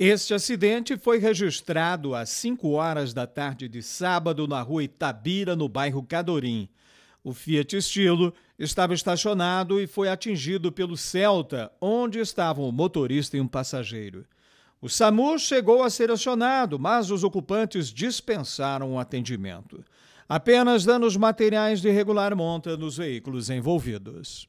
Este acidente foi registrado às 5 horas da tarde de sábado na rua Itabira, no bairro Cadorim. O Fiat Estilo estava estacionado e foi atingido pelo Celta, onde estavam o motorista e um passageiro. O SAMU chegou a ser acionado, mas os ocupantes dispensaram o atendimento. Apenas danos materiais de regular monta nos veículos envolvidos.